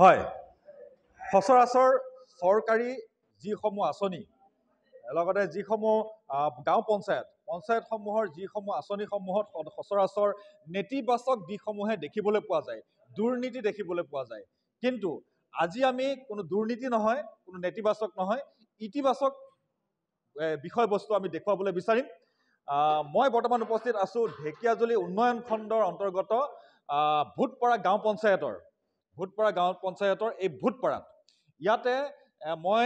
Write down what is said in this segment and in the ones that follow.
হয় সচৰাচৰ চৰকাৰী যিসমূহ আঁচনি লগতে যিসমূহ গাঁও পঞ্চায়ত পঞ্চায়তসমূহৰ যিসমূহ আঁচনিসমূহত সচৰাচৰ নেতিবাচক দিশসমূহে দেখিবলৈ পোৱা যায় দুৰ্নীতি দেখিবলৈ পোৱা যায় কিন্তু আজি আমি কোনো দুৰ্নীতি নহয় কোনো নেতিবাচক নহয় ইতিবাচক বিষয়বস্তু আমি দেখুৱাবলৈ বিচাৰিম মই বৰ্তমান উপস্থিত আছোঁ ঢেকীয়াজুলি উন্নয়ন খণ্ডৰ অন্তৰ্গত ভূতপৰা গাঁও পঞ্চায়তৰ ভূতপাৰা গাঁও পঞ্চায়তৰ এই ভূতপাৰাত ইয়াতে মই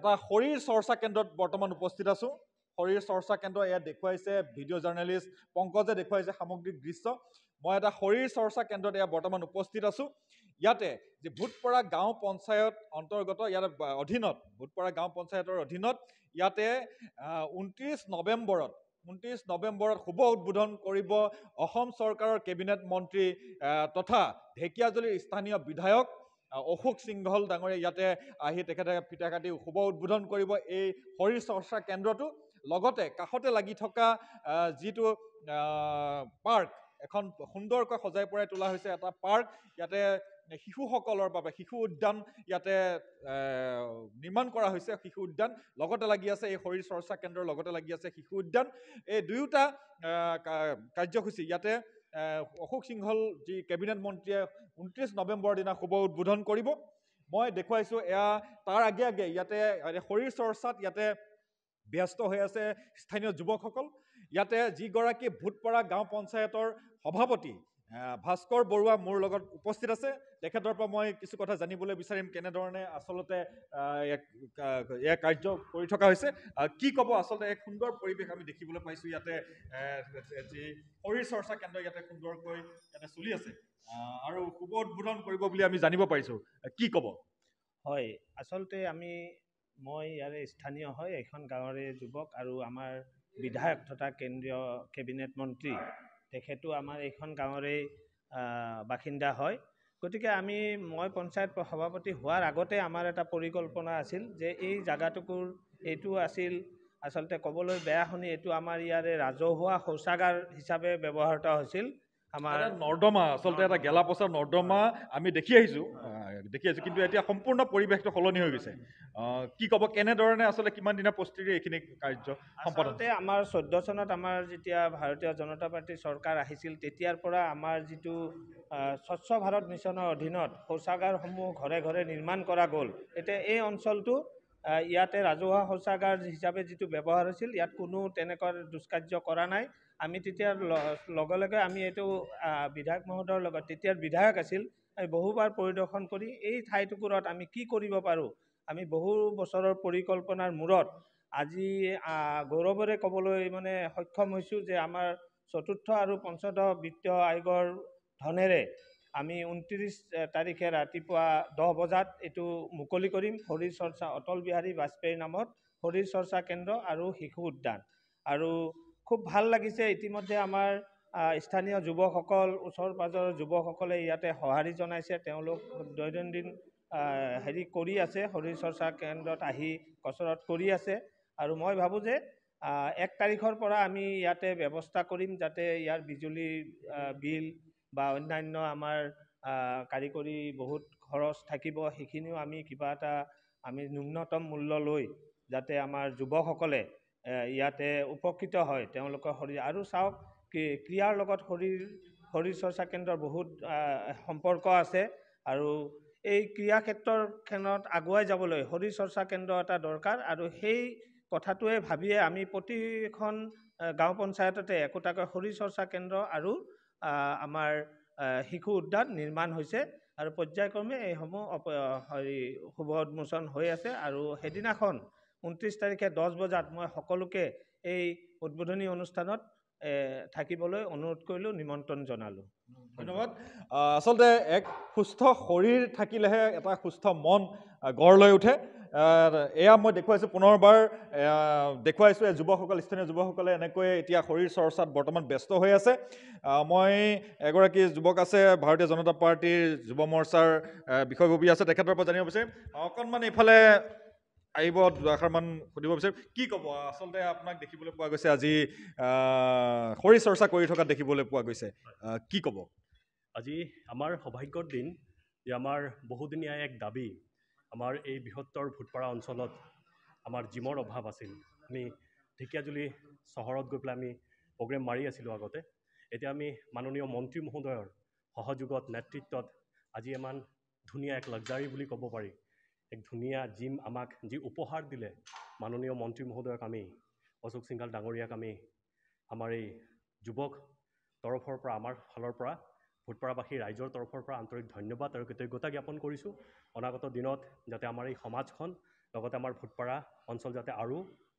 এটা শৰীৰ চৰ্চা কেন্দ্ৰত বৰ্তমান উপস্থিত আছোঁ শৰীৰ চৰ্চা কেন্দ্ৰ ইয়াত দেখুৱাইছে ভিডিঅ' জাৰ্ণেলিষ্ট পংকজে দেখুৱাইছে সামগ্ৰিক দৃশ্য মই এটা শৰীৰ চৰ্চা কেন্দ্ৰত ইয়াত বৰ্তমান উপস্থিত আছোঁ ইয়াতে যে ভূতপাৰা গাঁও পঞ্চায়ত অন্তৰ্গত ইয়াত অধীনত ভূতপাৰা গাঁও পঞ্চায়তৰ অধীনত ইয়াতে ঊনত্ৰিছ নৱেম্বৰত ঊনত্ৰিছ নৱেম্বৰত শুভ উদ্বোধন কৰিব অসম চৰকাৰৰ কেবিনেট মন্ত্ৰী তথা ঢেকীয়াজুলিৰ স্থানীয় বিধায়ক অশোক সিংঘল ডাঙৰীয়া ইয়াতে আহি তেখেতে ফিটা কাটি শুভ উদ্বোধন কৰিব এই শৰীৰ চৰ্চা কেন্দ্ৰটো লগতে কাষতে লাগি থকা যিটো পাৰ্ক এখন সুন্দৰকৈ সজাই পৰাই তোলা হৈছে এটা পাৰ্ক ইয়াতে শিশুসকলৰ বাবে শিশু উদ্যান ইয়াতে নিৰ্মাণ কৰা হৈছে শিশু উদ্যান লগতে লাগি আছে এই শৰীৰ চৰ্চা কেন্দ্ৰৰ লগতে লাগি আছে শিশু উদ্যান এই দুয়োটা কাৰ্যসূচী ইয়াতে অশোক সিংহল যি কেবিনেট মন্ত্ৰীয়ে ঊনত্ৰিছ নৱেম্বৰ দিনা শুভ উদ্বোধন কৰিব মই দেখুৱাইছোঁ এয়া তাৰ আগে আগে ইয়াতে শৰীৰ চৰ্চাত ইয়াতে ব্যস্ত হৈ আছে স্থানীয় যুৱকসকল ইয়াতে যিগৰাকী ভূতপৰা গাঁও পঞ্চায়তৰ সভাপতি ভাস্কৰ বৰুৱা মোৰ লগত উপস্থিত আছে তেখেতৰ পৰা মই কিছু কথা জানিবলৈ বিচাৰিম কেনেধৰণে আচলতে এয়া কাৰ্য কৰি থকা হৈছে কি ক'ব আচলতে এক সুন্দৰ পৰিৱেশ আমি দেখিবলৈ পাইছোঁ ইয়াতে যি শৰীৰ চৰ্চা কেন্দ্ৰ ইয়াতে সুন্দৰকৈ ইয়াতে চলি আছে আৰু শুভ উদ্বোধন কৰিব বুলি আমি জানিব পাৰিছোঁ কি ক'ব হয় আচলতে আমি মই ইয়াৰে স্থানীয় হয় এইখন গাঁৱৰে যুৱক আৰু আমাৰ বিধায়ক তথা কেন্দ্ৰীয় কেবিনেট মন্ত্ৰী তেখেতো আমাৰ এইখন গাঁৱৰেই বাসিন্দা হয় গতিকে আমি মই পঞ্চায়ত সভাপতি হোৱাৰ আগতে আমাৰ এটা পৰিকল্পনা আছিল যে এই জেগাটুকুৰ এইটো আছিল আচলতে ক'বলৈ বেয়া শুনি এইটো আমাৰ ইয়াৰে ৰাজহুৱা শৌচাগাৰ হিচাপে ব্যৱহৃত হৈছিল আমাৰ নৰ্দমা আচলতে এটা গেলা পচা নৰ্দমা আমি দেখি আহিছোঁ দেখি আছোঁ কিন্তু এতিয়া সম্পূৰ্ণ পৰিৱেশটো সলনি হৈ গৈছে কি ক'ব কেনেধৰণে আচলতে কিমান দিনৰ পস্তিৰে এইখিনি কাৰ্য সম্পাদনতে আমাৰ চৈধ্য চনত আমাৰ যেতিয়া ভাৰতীয় জনতা পাৰ্টীৰ চৰকাৰ আহিছিল তেতিয়াৰ পৰা আমাৰ যিটো স্বচ্ছ ভাৰত মিছনৰ অধীনত শৌচাগাৰসমূহ ঘৰে ঘৰে নিৰ্মাণ কৰা গ'ল এতিয়া এই অঞ্চলটো ইয়াতে ৰাজহুৱা শৌচাগাৰ হিচাপে যিটো ব্যৱহাৰ হৈছিল ইয়াত কোনো তেনেকুৱা দুষ্কাৰ্য কৰা নাই আমি তেতিয়া লগে লগে আমি এইটো বিধায়ক মহোদয়ৰ লগত তেতিয়াৰ বিধায়ক আছিল আমি বহুবাৰ পৰিদৰ্শন কৰি এই ঠাইটুকুৰত আমি কি কৰিব পাৰোঁ আমি বহু বছৰৰ পৰিকল্পনাৰ মূৰত আজি গৌৰৱেৰে ক'বলৈ মানে সক্ষম হৈছোঁ যে আমাৰ চতুৰ্থ আৰু পঞ্চদশ বিত্তীয় আয়োগৰ ধনেৰে আমি ঊনত্ৰিছ তাৰিখে ৰাতিপুৱা দহ বজাত এইটো মুকলি কৰিম শৰীৰ চৰ্চা অটল বিহাৰী বাজপেয়ীৰ নামত শৰীৰ চৰ্চা কেন্দ্ৰ আৰু শিশু উদ্যান আৰু খুব ভাল লাগিছে ইতিমধ্যে আমাৰ স্থানীয় যুৱকসকল ওচৰ পাঁজৰ যুৱকসকলে ইয়াতে সঁহাৰি জনাইছে তেওঁলোক দৈনন্দিন হেৰি কৰি আছে শৰীৰ চৰ্চা কেন্দ্ৰত আহি কচৰত কৰি আছে আৰু মই ভাবোঁ যে এক তাৰিখৰ পৰা আমি ইয়াতে ব্যৱস্থা কৰিম যাতে ইয়াৰ বিজুলী বিল বা অন্যান্য আমাৰ কাৰিকৰী বহুত খৰচ থাকিব সেইখিনিও আমি কিবা এটা আমি ন্যূনতম মূল্য লৈ যাতে আমাৰ যুৱকসকলে ইয়াতে উপকৃত হয় তেওঁলোকৰ শৰীৰ আৰু চাওক ক্ৰীড়াৰ লগত শৰীৰ শৰীৰ চৰ্চা কেন্দ্ৰৰ বহুত সম্পৰ্ক আছে আৰু এই ক্ৰীড়াক্ষেত্ৰখনত আগুৱাই যাবলৈ শৰীৰ চৰ্চা কেন্দ্ৰ এটা দৰকাৰ আৰু সেই কথাটোৱে ভাবিয়ে আমি প্ৰতিখন গাঁও পঞ্চায়ততে একোটাকৈ শৰীৰ চৰ্চা কেন্দ্ৰ আৰু আমাৰ শিশু উদ্যান নিৰ্মাণ হৈছে আৰু পৰ্যায়ক্ৰমে এইসমূহ হেৰি শুভ উন্মোচন হৈ আছে আৰু সেইদিনাখন ঊনত্ৰিছ তাৰিখে দহ বজাত মই সকলোকে এই উদ্বোধনী অনুষ্ঠানত থাকিবলৈ অনুৰোধ কৰিলোঁ নিমন্ত্ৰণ জনালোঁ ধন্যবাদ আচলতে এক সুস্থ শৰীৰ থাকিলেহে এটা সুস্থ মন গঢ় লৈ উঠে এয়া মই দেখুৱাইছোঁ পুনৰবাৰ দেখুৱাইছোঁ যুৱকসকল স্থানীয় যুৱকসকলে এনেকৈয়ে এতিয়া শৰীৰ চৰ্চাত বৰ্তমান ব্যস্ত হৈ আছে মই এগৰাকী যুৱক আছে ভাৰতীয় জনতা পাৰ্টীৰ যুৱ মৰ্চাৰ বিষয়ববী আছে তেখেতৰ পৰা জানিব বিচাৰিম অকণমান এইফালে আহিব দুআষাৰমান সুধিব বিচাৰিম কি ক'ব আচলতে আপোনাক দেখিবলৈ পোৱা গৈছে আজি শৰীৰ চৰ্চা কৰি থকা দেখিবলৈ পোৱা গৈছে কি ক'ব আজি আমাৰ সৌভাগ্যৰ দিন যে আমাৰ বহুদিনীয়া এক দাবী আমাৰ এই বৃহত্তৰ ভূটপাৰা অঞ্চলত আমাৰ জিমৰ অভাৱ আছিল আমি ঢেকীয়াজুলি চহৰত গৈ পেলাই আমি প্ৰগ্ৰেম মাৰি আছিলোঁ আগতে এতিয়া আমি মাননীয় মন্ত্ৰী মহোদয়ৰ সহযোগত নেতৃত্বত আজি ইমান ধুনীয়া এক লাগজাৰী বুলি ক'ব পাৰি এক ধুনীয়া জিম আমাক যি উপহাৰ দিলে মাননীয় মন্ত্ৰী মহোদয়ক আমি অশোক সিংঘাল ডাঙৰীয়াক আমি আমাৰ এই যুৱক তৰফৰ পৰা আমাৰ ফালৰ পৰা ভোটপাৰাবাসী ৰাইজৰ তৰফৰ পৰা আন্তৰিক ধন্যবাদ আৰু কৃতজ্ঞতা জ্ঞাপন কৰিছোঁ অনাগত দিনত যাতে আমাৰ এই সমাজখন লগতে আমাৰ ভোটপাৰা অঞ্চল যাতে আৰু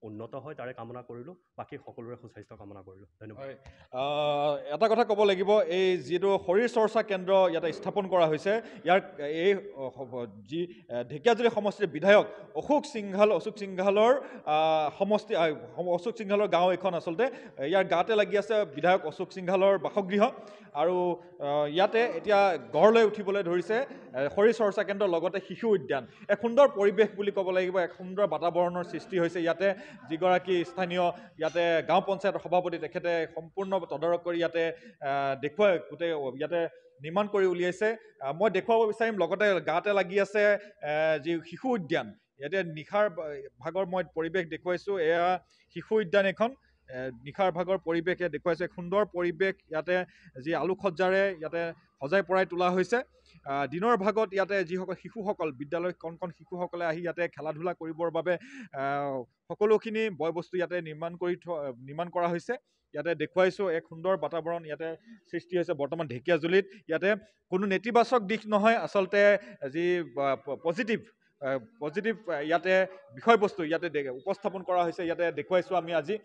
উন্নত হয় তাৰে কামনা কৰিলোঁ বাকী সকলোৰে সুস্বাস্থ্য কামনা কৰিলোঁ ধন্যবাদ এটা কথা ক'ব লাগিব এই যিটো শৰীৰ চৰ্চা কেন্দ্ৰ ইয়াতে স্থাপন কৰা হৈছে ইয়াৰ এই যি ঢেকীয়াজুলি সমষ্টিৰ বিধায়ক অশোক সিংঘাল অশোক সিংঘালৰ সমষ্টি অশোক সিংঘালৰ গাঁও এখন আচলতে ইয়াৰ গাতে লাগি আছে বিধায়ক অশোক সিংঘালৰ বাসগৃহ আৰু ইয়াতে এতিয়া গঢ় লৈ উঠিবলৈ ধৰিছে শৰীৰ চৰ্চা কেন্দ্ৰ লগতে শিশু উদ্যান এক সুন্দৰ পৰিৱেশ বুলি ক'ব লাগিব এক সুন্দৰ বাতাৱৰণৰ সৃষ্টি হৈছে ইয়াতে যিগৰাকী স্থানীয় ইয়াতে গাঁও পঞ্চায়তৰ সভাপতি তেখেতে সম্পূৰ্ণ তদাৰক কৰি ইয়াতে দেখুৱাই গোটেই ইয়াতে নিৰ্মাণ কৰি উলিয়াইছে মই দেখুৱাব বিচাৰিম লগতে গাতে লাগি আছে যি শিশু উদ্যান ইয়াতে নিশাৰ ভাগৰ মই পৰিৱেশ দেখুৱাইছোঁ এয়া শিশু উদ্যান এখন নিশাৰ ভাগৰ পৰিৱেশ পৰিৱেশে দেখুৱাইছে সুন্দৰ পৰিৱেশ ইয়াতে যি আলোকসজ্জাৰে ইয়াতে সজাই পৰাই তোলা হৈছে দিনৰ ভাগত ইয়াতে যিসকল শিশুসকল বিদ্যালয় কণ কণ শিশুসকলে আহি ইয়াতে খেলা ধূলা কৰিবৰ বাবে সকলোখিনি বয় বস্তু ইয়াতে নিৰ্মাণ কৰি থ নিৰ্মাণ কৰা হৈছে ইয়াতে দেখুৱাইছোঁ এক সুন্দৰ বাতাৱৰণ ইয়াতে সৃষ্টি হৈছে বৰ্তমান ঢেকীয়াজুলিত ইয়াতে কোনো নেতিবাচক দিশ নহয় আচলতে যি পজিটিভ পজিটিভ ইয়াতে বিষয়বস্তু ইয়াতে উপস্থাপন কৰা হৈছে ইয়াতে দেখুৱাইছোঁ আমি আজি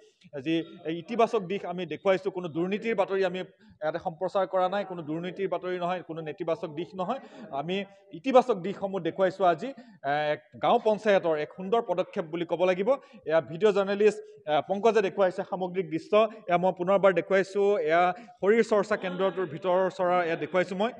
যি ইতিবাচক দিশ আমি দেখুৱাইছোঁ কোনো দুৰ্নীতিৰ বাতৰি আমি ইয়াতে সম্প্ৰচাৰ কৰা নাই কোনো দুৰ্নীতিৰ বাতৰি নহয় কোনো নেতিবাচক দিশ নহয় আমি ইতিবাচক দিশসমূহ দেখুৱাইছোঁ আজি এক গাঁও পঞ্চায়তৰ এক সুন্দৰ পদক্ষেপ বুলি ক'ব লাগিব এয়া ভিডিঅ' জাৰ্ণেলিষ্ট পংকজে দেখুৱাইছে সামগ্ৰিক দৃশ্য এয়া মই পুনৰবাৰ দেখুৱাইছোঁ এয়া শৰীৰ চৰ্চা কেন্দ্ৰটোৰ ভিতৰৰ চৰা এয়া দেখুৱাইছোঁ মই